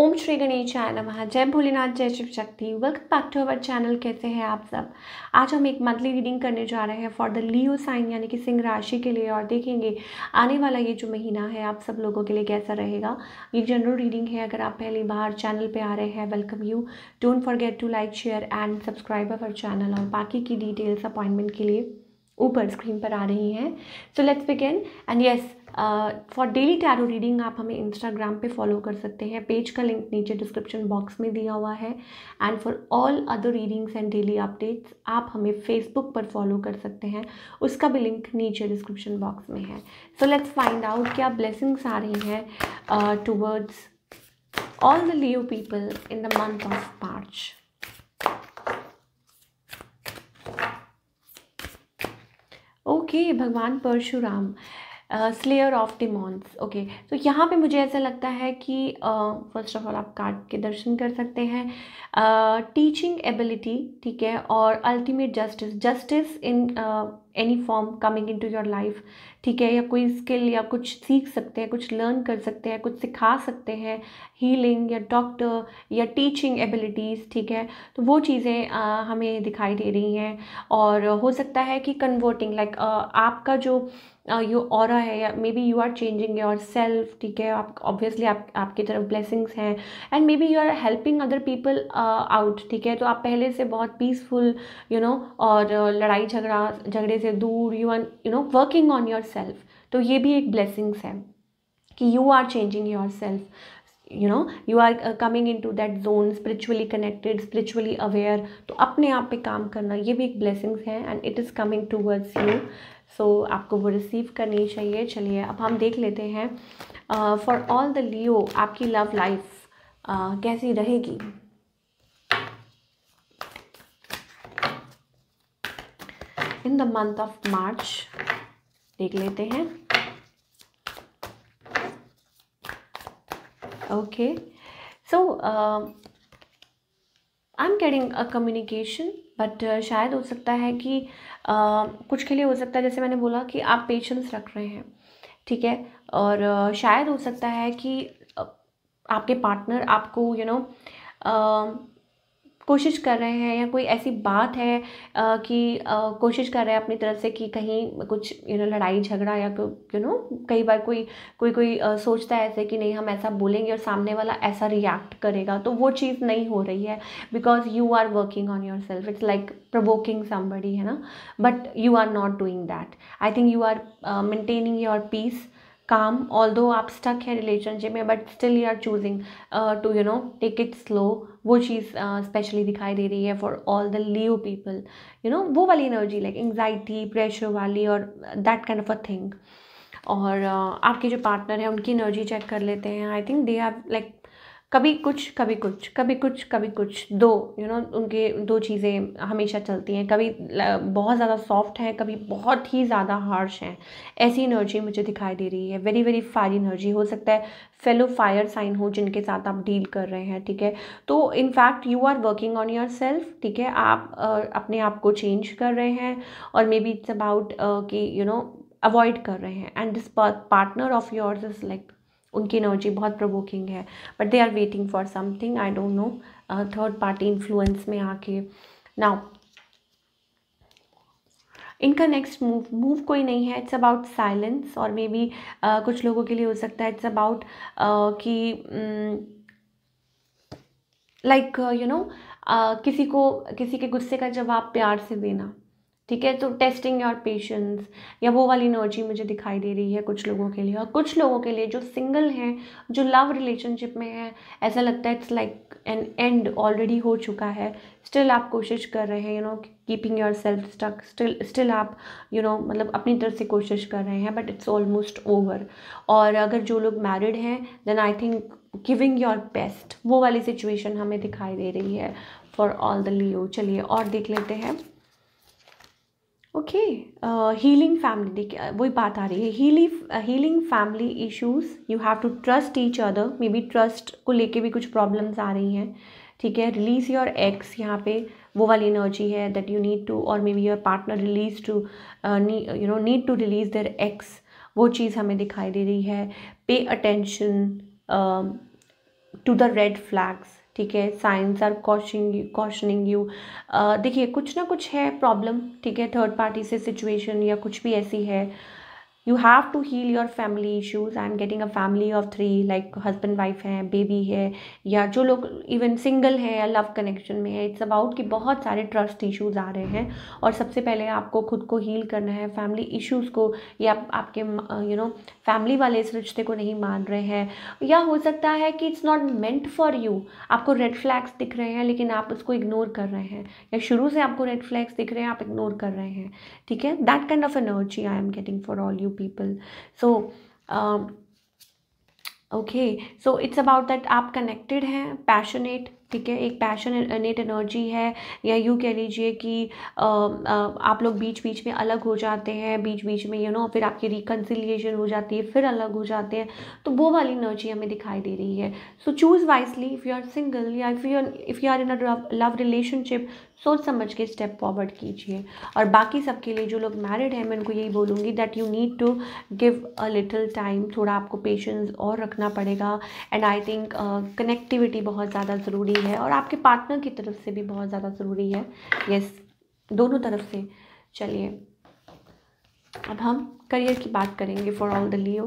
ओम श्री गणेश आय नमः जय भोलेनाथ जय Shiv Shakti welcome back to our channel कैसे हैं आप सब आज हम एक मंथली रीडिंग करने जा रहे हैं फॉर द लियो साइन यानी कि सिंह राशि के लिए और देखेंगे आने वाला ये जो महीना है आप सब लोगों के लिए कैसा रहेगा ये जनरल रीडिंग है अगर आप पहली बार चैनल पर आ रहे हैं welcome you don't forget to like share and subscribe our channel और बाकी की डिटेल्स अपॉइंटमेंट के लिए ऊपर स्क्रीन पर आ रही हैं so let's begin and yes for daily tarot reading आप हमें इंस्टाग्राम पे फॉलो कर सकते हैं पेज का लिंक नीचे डिस्क्रिप्शन बॉक्स में दिया हुआ है and for all other readings and daily updates आप हमें फेसबुक पर फॉलो कर सकते हैं उसका भी लिंक नीचे डिस्क्रिप्शन बॉक्स में है सो लेट्स फाइंड आउट क्या ब्लेसिंग्स आ रही हैं towards all the live people in the month of March okay भगवान परशुराम स्लेयर ऑफ मॉन्स ओके तो यहाँ पे मुझे ऐसा लगता है कि फर्स्ट ऑफ ऑल आप कार्ड के दर्शन कर सकते हैं टीचिंग एबिलिटी ठीक है और ultimate justice justice in any form coming into your life ठीक है या कोई स्किल या कुछ सीख सकते हैं कुछ लर्न कर सकते हैं कुछ सिखा सकते हैं हीलिंग या डॉक्टर या टीचिंग एबिलिटीज़ ठीक है तो वो चीज़ें हमें दिखाई दे रही हैं और हो सकता है कि कन्वर्टिंग लाइक like, आपका जो यू और है या maybe you are changing yourself ठीक है आप ऑब्वियसली आप आपकी तरफ ब्लेसिंग्स हैं and maybe you are helping other people out ठीक है तो आप पहले से बहुत पीसफुल यू नो और लड़ाई झगड़ा झगड़े से दूर you are you know working on yourself तो ये भी एक ब्लेसिंग्स है कि you are changing yourself you know you are coming into that zone spiritually connected spiritually aware तो अपने आप पे काम करना ये भी एक ब्लेसिंग्स है and it is coming towards you so आपको वो रिसीव करनी चाहिए चलिए अब हम देख लेते हैं फॉर ऑल द लियो आपकी लव लाइफ uh, कैसी रहेगी in the month of March देख लेते हैं okay so I am getting a communication but शायद हो सकता है कि uh, कुछ के लिए हो सकता है जैसे मैंने बोला कि आप पेशेंस रख रहे हैं ठीक है और uh, शायद हो सकता है कि uh, आपके पार्टनर आपको you you know know, uh, कोशिश कर रहे हैं या कोई ऐसी बात है आ, कि आ, कोशिश कर रहे हैं अपनी तरफ से कि कहीं कुछ यू नो लड़ाई झगड़ा या यू नो तो, कई बार कोई कोई कोई आ, सोचता है ऐसे कि नहीं हम ऐसा बोलेंगे और सामने वाला ऐसा रिएक्ट करेगा तो वो चीज़ नहीं हो रही है because you are working on yourself it's like provoking somebody है ना but you are not doing that I think you are maintaining your peace calm although आप स्टक है रिलेशनशिप में but still you are choosing to you know take it slow वो चीज़ specially uh, दिखाई दे रही है for all the leave people you know वो वाली एनर्जी लाइक एंगजाइटी प्रेशर वाली और that kind of a thing और uh, आपके जो पार्टनर हैं उनकी एनर्जी चेक कर लेते हैं I think they are like कभी कुछ कभी कुछ कभी कुछ कभी कुछ दो यू you नो know, उनके दो चीज़ें हमेशा चलती हैं कभी बहुत ज़्यादा सॉफ्ट हैं कभी बहुत ही ज़्यादा हार्श हैं ऐसी एनर्जी मुझे दिखाई दे रही है वेरी वेरी फायर एनर्जी हो सकता है फेलो फायर साइन हो जिनके साथ आप डील कर रहे हैं ठीक है तो in fact you are working on yourself ठीक है आप अपने आप को चेंज कर रहे हैं और मे बी इट्स अबाउट कि यू नो अवॉइड कर रहे हैं and this partner of yours is like उनकी एनर्जी बहुत प्रोवोकिंग है but they are waiting for something I don't know third party influence में आके नाउ इनका नेक्स्ट मूव मूव कोई नहीं है इट्स अबाउट साइलेंस और मे बी uh, कुछ लोगों के लिए हो सकता है इट्स अबाउट uh, कि लाइक यू नो किसी को किसी के गुस्से का जवाब प्यार से देना ठीक है तो टेस्टिंग योर पेशेंस या वो वाली एनर्जी मुझे दिखाई दे रही है कुछ लोगों के लिए और कुछ लोगों के लिए जो सिंगल हैं जो लव रिलेशनशिप में है ऐसा लगता है it's like an end already हो चुका है स्टिल आप कोशिश कर रहे हैं you know keeping yourself stuck still still आप यू you नो know, मतलब अपनी तरफ से कोशिश कर रहे हैं बट इट्स ऑलमोस्ट ओवर और अगर जो लोग मैरिड हैं then I think giving your best वो वाली सिचुएशन हमें दिखाई दे रही है फॉर ऑल द लियो चलिए और देख लेते हैं ओके हीलिंग फैमिली देखिए वही बात आ रही है heal healing family issues you have to trust each other maybe trust को लेके भी कुछ प्रॉब्लम्स आ रही हैं ठीक है रिलीज योर एक्स यहाँ पे वो वाली एनर्जी है दैट यू नीड टू और maybe your partner release to you know need to release their ex वो चीज़ हमें दिखाई दे रही है pay attention to the red flags ठीक है signs are causing you cautioning you देखिए कुछ ना कुछ है प्रॉब्लम ठीक है थर्ड पार्टी से सिचुएशन या कुछ भी ऐसी है you have to heal your family issues I am getting a family of three like husband wife है बेबी है या जो लोग इवन सिंगल है या लव कनेक्शन में है इट्स अबाउट कि बहुत सारे ट्रस्ट इशूज़ आ रहे हैं और सबसे पहले आपको खुद को हील करना है फैमिली इशूज़ को या आपके यू नो फैमिली वाले इस रिश्ते को नहीं मान रहे हैं या हो सकता है कि it's not meant for you आपको रेड फ्लैग्स दिख रहे हैं लेकिन आप उसको इग्नोर कर रहे हैं या शुरू से आपको रेड फ्लैग्स दिख रहे हैं आप इग्नोर कर रहे हैं ठीक है that kind of energy I am getting for all you you people so okay so it's about that आप कनेक्टेड हैं पैशनेट ठीक है एक पैशन नेट एनर्जी है या यूँ कह लीजिए कि आ, आ, आप लोग बीच बीच में अलग हो जाते हैं बीच बीच में यू नो फिर आपकी रिकन्सिलियेशन हो जाती है फिर अलग हो जाते हैं तो वो वाली एनर्जी हमें दिखाई दे रही है so choose wisely if you are single या if you if you are in a love relationship सोच समझ के स्टेप फॉरवर्ड कीजिए और बाकी सबके लिए जो लोग मैरिड हैं मैं उनको यही बोलूँगी that you need to give a little time थोड़ा आपको पेशेंस और रखना पड़ेगा एंड आई थिंक कनेक्टिविटी बहुत ज़्यादा ज़रूरी ज़रूरी है और आपके पार्टनर की तरफ से भी बहुत ज़्यादा ज़रूरी है यस दोनों तरफ से चलिए अब हम करियर की बात करेंगे for all the Leo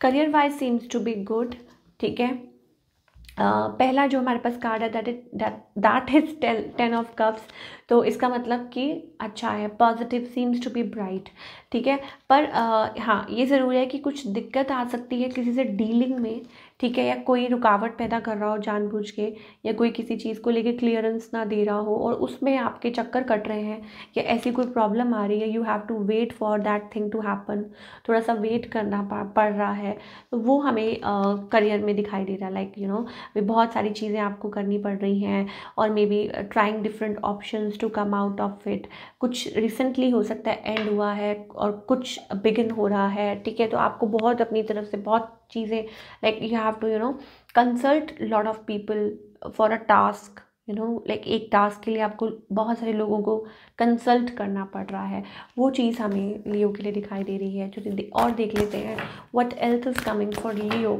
career wise seems to be good ठीक है पहला जो हमारे पास कार्ड है that is that is ten of cups तो इसका मतलब कि अच्छा है positive seems to be bright ठीक है पर uh, हाँ ये ज़रूरी है कि कुछ दिक्कत आ सकती है किसी से डीलिंग में ठीक है या कोई रुकावट पैदा कर रहा हो जानबूझ के या कोई किसी चीज़ को लेके क्लियरेंस ना दे रहा हो और उसमें आपके चक्कर कट रहे हैं या ऐसी कोई प्रॉब्लम आ रही है you have to wait for that thing to happen थोड़ा सा वेट करना पड़ रहा है तो वो हमें करियर uh, में दिखाई दे रहा है लाइक यू नो बहुत सारी चीज़ें आपको करनी पड़ रही हैं और maybe trying different option to come out of it कुछ रिसेंटली हो सकता है एंड हुआ है और कुछ बिगिन हो रहा है ठीक है तो आपको बहुत अपनी तरफ से बहुत चीज़ें like you have to you know consult lot of people for a task you know like एक टास्क के लिए आपको बहुत सारे लोगों को कंसल्ट करना पड़ रहा है वो चीज़ हमें लियो के लिए दिखाई दे रही है जो और देख लेते हैं what health is coming for Leo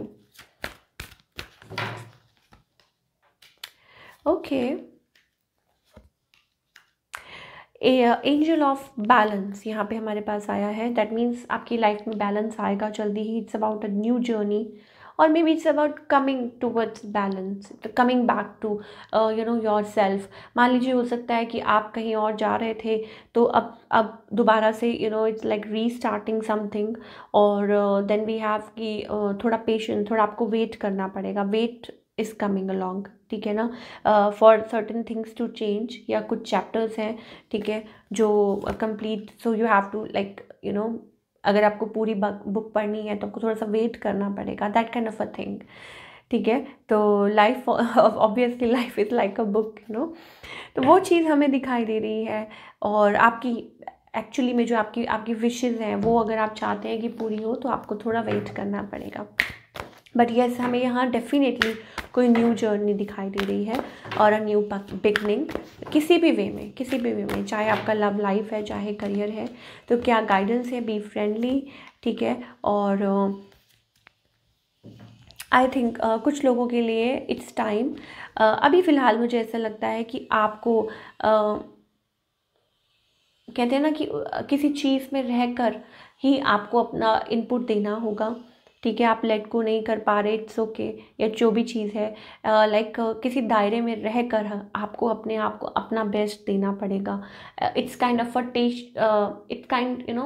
okay okay. Angel of balance यहाँ पे हमारे पास आया है दैट मीन्स आपकी लाइफ में बैलेंस आएगा जल्दी ही it's about a new journey और be it's about coming towards balance coming back to you know yourself मान लीजिए हो सकता है कि आप कहीं और जा रहे थे तो अब अब दोबारा से you know it's like restarting something और देन वी हैव कि uh, थोड़ा पेशेंस थोड़ा आपको वेट करना पड़ेगा वेट इज़ कमिंग अलॉन्ग ठीक है ना for certain things to change या कुछ चैप्टर्स हैं ठीक है जो complete so you have to like you know अगर आपको पूरी बुक पढ़नी है तो आपको थोड़ा सा वेट करना पड़ेगा that kind of a thing ठीक है तो life obviously life is like a book you know तो वो चीज़ हमें दिखाई दे रही है और आपकी एक्चुअली में जो आपकी आपकी विशेज़ हैं वो अगर आप चाहते हैं कि पूरी हो तो आपको थोड़ा वेट करना पड़ेगा बट येस हमें यहाँ डेफिनेटली कोई न्यू जर्नी दिखाई दे रही है और अ न्यू बिगनिंग किसी भी वे में किसी भी वे में चाहे आपका लव लाइफ है चाहे करियर है तो क्या गाइडेंस है बी फ्रेंडली ठीक है और आई uh, थिंक uh, कुछ लोगों के लिए इट्स टाइम uh, अभी फ़िलहाल मुझे ऐसा लगता है कि आपको uh, कहते हैं ना कि uh, किसी चीज़ में रहकर ही आपको अपना इनपुट देना होगा ठीक है आप लेट को नहीं कर पा रहे इट्स ओके या जो भी चीज़ है लाइक uh, like, किसी दायरे में रह कर आपको अपने आप को अपना बेस्ट देना पड़ेगा it's kind of a test it's kind you know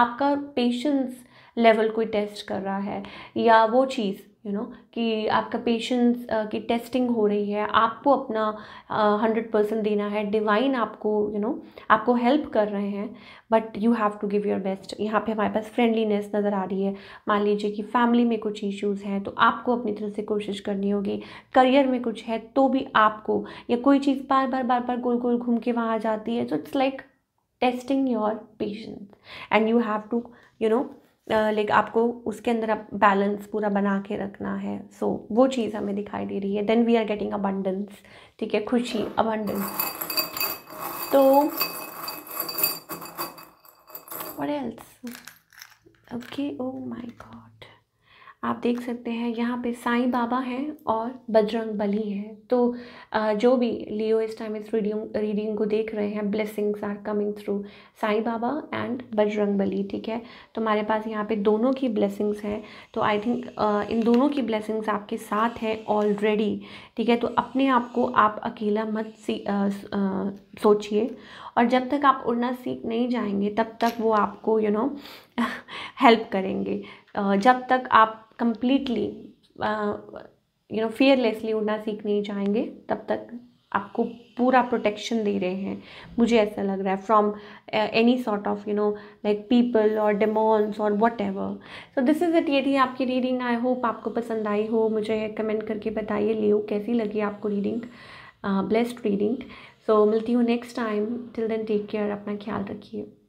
आपका पेशेंस लेवल कोई टेस्ट कर रहा है या वो चीज़ यू you नो know, कि आपका पेशेंस की टेस्टिंग हो रही है आपको अपना हंड्रेड परसेंट देना है डिवाइन आपको यू you नो know, आपको हेल्प कर रहे हैं but you have to give your best यहाँ पे हमारे पास फ्रेंडलीनेस नज़र आ रही है मान लीजिए कि फैमिली में कुछ इश्यूज़ हैं तो आपको अपनी तरफ से कोशिश करनी होगी करियर में कुछ है तो भी आपको या कोई चीज़ बार बार बार बार गोल गोल घूम के वहाँ आ जाती है so it's like testing your patience and you have to you know like आपको उसके अंदर आप बैलेंस पूरा बना के रखना है सो so, वो चीज़ हमें दिखाई दे रही है then we are getting abundance ठीक है खुशी अबंडेंस तो else okay oh my God आप देख सकते हैं यहाँ पे साईं बाबा हैं और बजरंग बली हैं तो जो भी लियो इस टाइम इस रीडिंग रीडिंग को देख रहे हैं blessings are coming through Sai Baba and Bajrang Bali ठीक है तो हमारे पास यहाँ पे दोनों की ब्लेसिंग्स हैं तो आई थिंक इन दोनों की ब्लेसिंग्स आपके साथ हैं ऑलरेडी ठीक है तो अपने आप को आप अकेला मत सी सोचिए और जब तक आप उड़ना सीख नहीं जाएंगे तब तक वो आपको you you know know, help करेंगे जब तक आप कम्प्लीटली यू नो फियरलेसली उड़ना सीख नहीं जाएंगे तब तक आपको पूरा प्रोटेक्शन दे रहे हैं मुझे ऐसा लग रहा है from any sort of you know like people और डेमोन्स और whatever so this is it ये थी आपकी रीडिंग आई होप आपको पसंद आई हो मुझे कमेंट करके बताइए लियो कैसी लगी आपको रीडिंग ब्लेस्ड रीडिंग सो मिलती हूँ next time till then take care अपना ख्याल रखिए